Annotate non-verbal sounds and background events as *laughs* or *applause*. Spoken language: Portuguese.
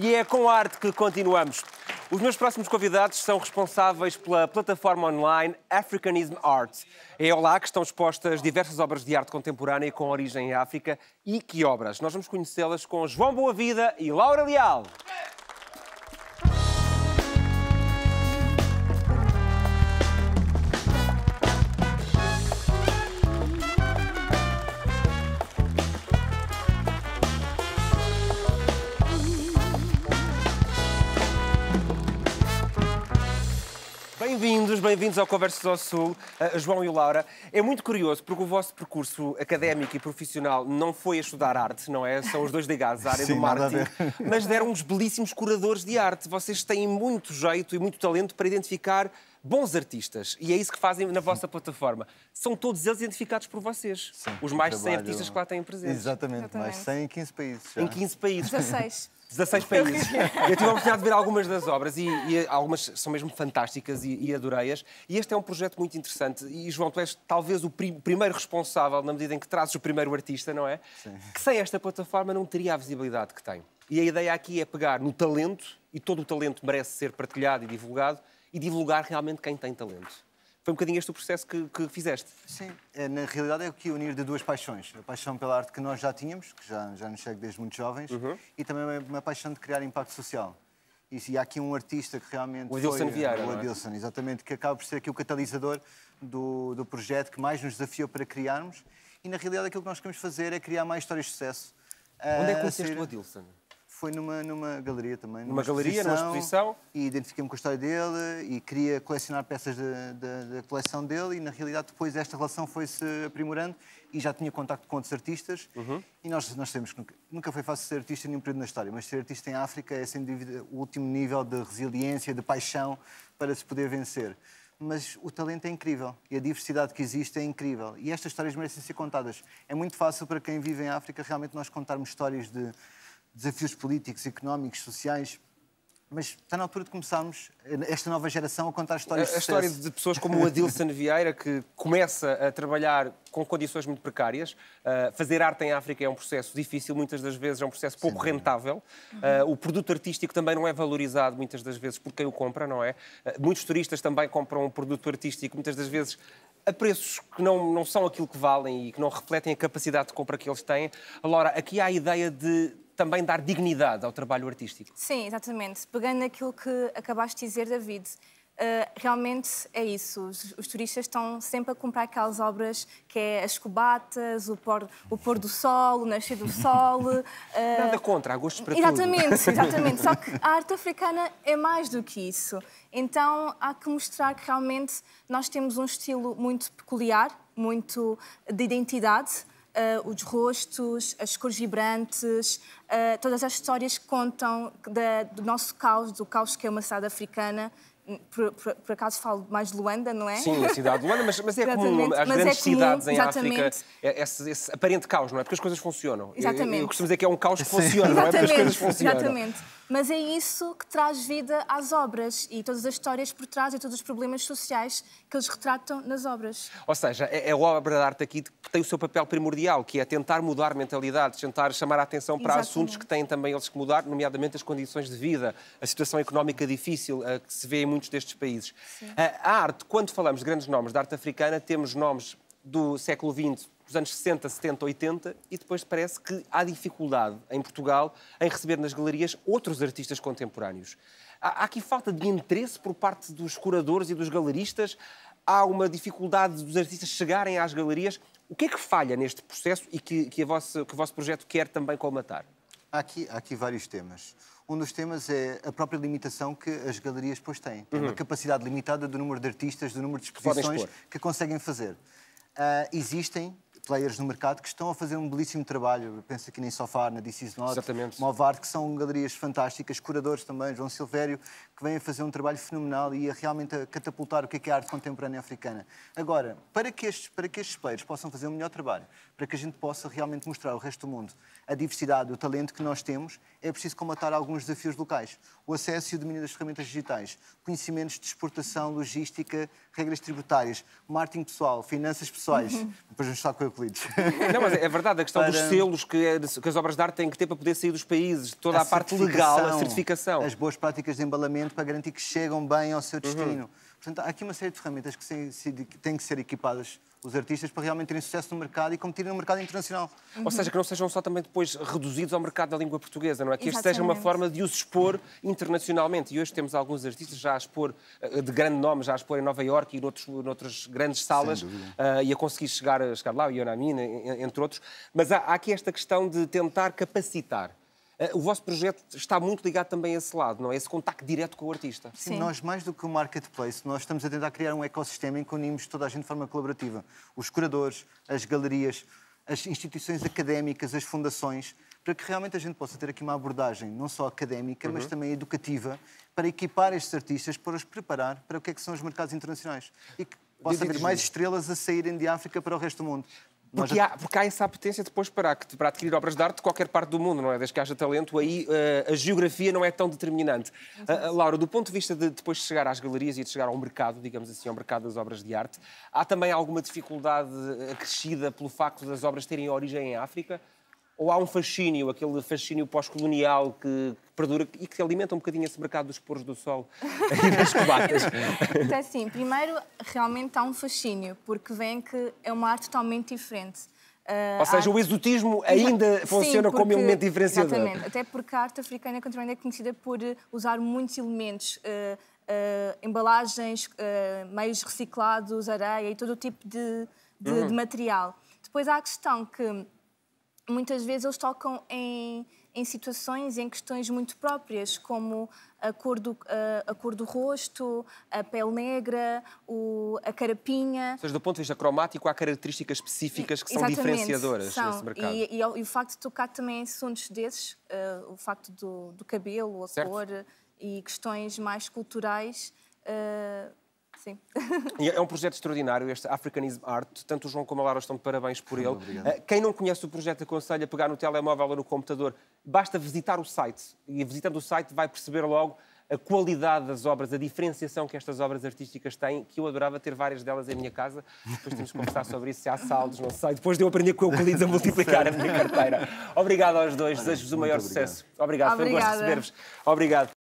e é com arte que continuamos. Os meus próximos convidados são responsáveis pela plataforma online Africanism Arts. É lá que estão expostas diversas obras de arte contemporânea com origem em África e que obras. Nós vamos conhecê-las com João Boa Vida e Laura Leal. Bem-vindos, bem-vindos ao Conversas ao Sul, João e Laura. É muito curioso porque o vosso percurso académico e profissional não foi a estudar arte, não é? São os dois ligados à área Sim, do marketing, mas deram uns belíssimos curadores de arte. Vocês têm muito jeito e muito talento para identificar bons artistas, e é isso que fazem na vossa plataforma, são todos eles identificados por vocês. Sim, os mais de 100 artistas que lá têm presentes. Exatamente, Exatamente, mais 100 em 15 países. Já. Em 15 países. 16. 16 *laughs* países. Eu tive a oportunidade de ver algumas das obras e, e algumas são mesmo fantásticas e, e adorei-as. E este é um projeto muito interessante. E, João, tu és talvez o prim, primeiro responsável, na medida em que trazes o primeiro artista, não é? Sim. Que sem esta plataforma não teria a visibilidade que tem. E a ideia aqui é pegar no talento, e todo o talento merece ser partilhado e divulgado, e divulgar realmente quem tem talento. Foi um bocadinho este o processo que, que fizeste. Sim, eh, na realidade é o que unir de duas paixões. A paixão pela arte que nós já tínhamos, que já, já nos chega desde muito jovens, uhum. e também uma paixão de criar impacto social. E, e há aqui um artista que realmente. O Adilson eh, Vieira. O é? Adilson, é? exatamente, que acaba por ser aqui o catalisador do, do projeto que mais nos desafiou para criarmos. E na realidade aquilo que nós queremos fazer é criar mais histórias de sucesso. Onde é que eh, conheceste ser... o Adilson? foi numa, numa galeria também. Numa, numa galeria, numa exposição. E identifiquei-me com a história dele e queria colecionar peças da coleção dele e, na realidade, depois esta relação foi-se aprimorando e já tinha contacto com outros artistas. Uhum. E nós, nós sabemos que nunca, nunca, foi fácil ser artista em nenhum período na história, mas ser artista em África é, sem dúvida, o último nível de resiliência, de paixão para se poder vencer mas o talento é incrível e a diversidade que existe é incrível. E estas histórias merecem ser contadas. É muito fácil para quem vive em África realmente nós contarmos histórias de desafios políticos, económicos, sociais, mas está na altura de começarmos esta nova geração a contar histórias a, de sucesso. A história de pessoas como o Adilson *laughs* Vieira, que começa a trabalhar com condições muito precárias. Uh, fazer arte em África é um processo difícil, muitas das vezes é um processo pouco Sim, rentável. É. Uh, o produto artístico também não é valorizado, muitas das vezes, por quem o compra, não é? Uh, muitos turistas também compram um produto artístico, muitas das vezes a preços que não, não são aquilo que valem e que não refletem a capacidade de compra que eles têm. Laura, aqui há a ideia de também dar dignidade ao trabalho artístico. Sim, exatamente. Pegando naquilo que acabaste de dizer, David, Uh, realmente é isso. Os, os, turistas estão sempre a comprar aquelas obras que é as cubatas, o pôr, o pôr do sol, o nascer do sol. Uh... *laughs* Nada contra, há gostos para exatamente, tudo. *laughs* Exatamente, Só que a arte africana é mais do que isso. Então há que mostrar que realmente nós temos um estilo muito peculiar, muito de identidade uh, os rostos, as cores vibrantes, uh, todas as histórias que contam da, do nosso caos, do caos que é uma cidade africana, por, por, por, acaso falo mais de Luanda, não é? Sim, a cidade de Luanda, mas, mas é como as grandes é comum, cidades em exatamente. África é esse, esse, aparente caos, não é? Porque as coisas funcionam. Exatamente. Eu, eu costumo dizer que é um caos que funciona, não é? Porque as coisas funcionam. Exatamente. Mas é isso que traz vida às obras e todas as histórias por trás e todos os problemas sociais que eles retratam nas obras. Ou seja, é, é a obra de arte aqui que tem o seu papel primordial, que é tentar mudar mentalidades, tentar chamar a atenção para exatamente. assuntos que têm também eles que mudar, nomeadamente as condições de vida, a situação económica difícil, que se vê em muitos destes países. A arte, quando falamos de grandes nomes da arte africana, temos nomes do século XX, dos anos 60, 70, 80, e depois parece que há dificuldade em Portugal em receber nas galerias outros artistas contemporâneos. Há aqui falta de interesse por parte dos curadores e dos galeristas? Há uma dificuldade dos artistas chegarem às galerias? O que é que falha neste processo e que, que, que o vosso projeto quer também colmatar? Há aqui, há aqui vários temas. Um dos temas é a própria limitação que as galerias depois têm. É uhum. uma capacidade limitada do número de artistas, do número de exposições que, que conseguem fazer. Uh, existem players no mercado que estão a fazer um belíssimo trabalho. Pensa penso aqui nem Sofá, na This Is Not, Exatamente. que são galerias fantásticas, curadores também, João Silvério, que vêm a fazer um trabalho fenomenal e a realmente a catapultar o que é, que é a arte contemporânea africana. Agora, para que, estes, para que estes players possam fazer um melhor trabalho, para que a gente possa realmente mostrar ao resto do mundo a diversidade, o talento que nós temos, é preciso combatar alguns desafios locais. O acesso e o domínio das ferramentas digitais, conhecimentos de exportação, logística, regras tributárias, marketing pessoal, finanças pessoais. Uhum. Depois vamos falar com Euclides. Não, mas é verdade, a questão para... dos selos que, é que, as obras de arte têm que ter para poder sair dos países, toda a, a parte legal, a certificação. As boas práticas de embalamento para garantir que chegam bem ao seu uhum. destino. Uhum Portanto, há aqui uma série de ferramentas que têm que ser equipadas os artistas para realmente terem sucesso no mercado e competirem no mercado internacional. Uhum. Ou seja, que não sejam só também depois reduzidos ao mercado da língua portuguesa, não é? Que isto seja uma forma de os expor internacionalmente. E hoje temos alguns artistas já a expor, eh, de grande nome, já a expor em Nova Iorque e noutros, noutras grandes salas uh, e a conseguir chegar, chegar lá, o Yonamina, entre outros. Mas há, há aqui esta questão de tentar capacitar. Eh, o vosso projeto está muito ligado também a esse lado, não é? Esse contacto direto com o artista. Sim, Sim. nós mais do que o marketplace, nós estamos a tentar criar um ecossistema em que unimos toda a gente de forma colaborativa. Os curadores, as galerias, as instituições académicas, as fundações, para que realmente a gente possa ter aqui uma abordagem não só académica, uhum. mas também educativa, para equipar estes artistas, para os preparar para o que é que são os mercados internacionais. E que possa haver mais estrelas a saírem de África para o resto do mundo. Porque, já... há, porque há essa apetência depois para, para adquirir obras de arte de qualquer parte do mundo, não é? Desde que haja talento, aí uh, a geografia não é tão determinante. Uh, Laura, do ponto de vista de depois de chegar às galerias e de chegar ao mercado, digamos assim, ao mercado das obras de arte, há também alguma dificuldade acrescida pelo facto das obras terem origem em África? Ou há um fascínio, aquele fascínio pós-colonial que, perdura e que alimenta um bocadinho esse mercado dos poros do sol *laughs* e das cubatas. Então, é assim, primeiro, realmente há um fascínio, porque vem que é uma arte totalmente diferente. Uh, Ou seja, arte... o exotismo ainda Sim, funciona porque... como elemento diferenciador. Exatamente, até porque a arte africana é contemporânea é conhecida por usar muitos elementos. Uh, uh, embalagens, meios reciclados, areia e todo o tipo de, de, uhum. de material. Depois há a questão que muitas vezes eles tocam em, em situações, em questões muito próprias, como a cor do, a, a cor do rosto, a pele negra, o, a carapinha. Ou seja, do ponto de vista cromático, há características específicas que Exatamente, são diferenciadoras são. nesse mercado. E, e, e, o facto de tocar também assuntos desses, uh, o facto do, do cabelo, a certo. cor e questões mais culturais. Uh, Sim. é um projeto extraordinário, este Africanism Art. Tanto o João como a Lara estão de parabéns por ele. Obrigado. Eh, quem não conhece o projeto, aconselho a pegar no telemóvel ou no computador. Basta visitar o site. E visitando o site, vai perceber logo a qualidade das obras, a diferenciação que estas obras artísticas têm, que eu adorava ter várias delas em minha casa. Depois temos que conversar sobre isso, se há saldos, não sei. Depois de eu aprender com o Euclides a multiplicar a minha carteira. Obrigado aos dois, desejo-vos o maior obrigado. sucesso. Obrigado, Obrigada. foi um gosto receber-vos. Obrigado.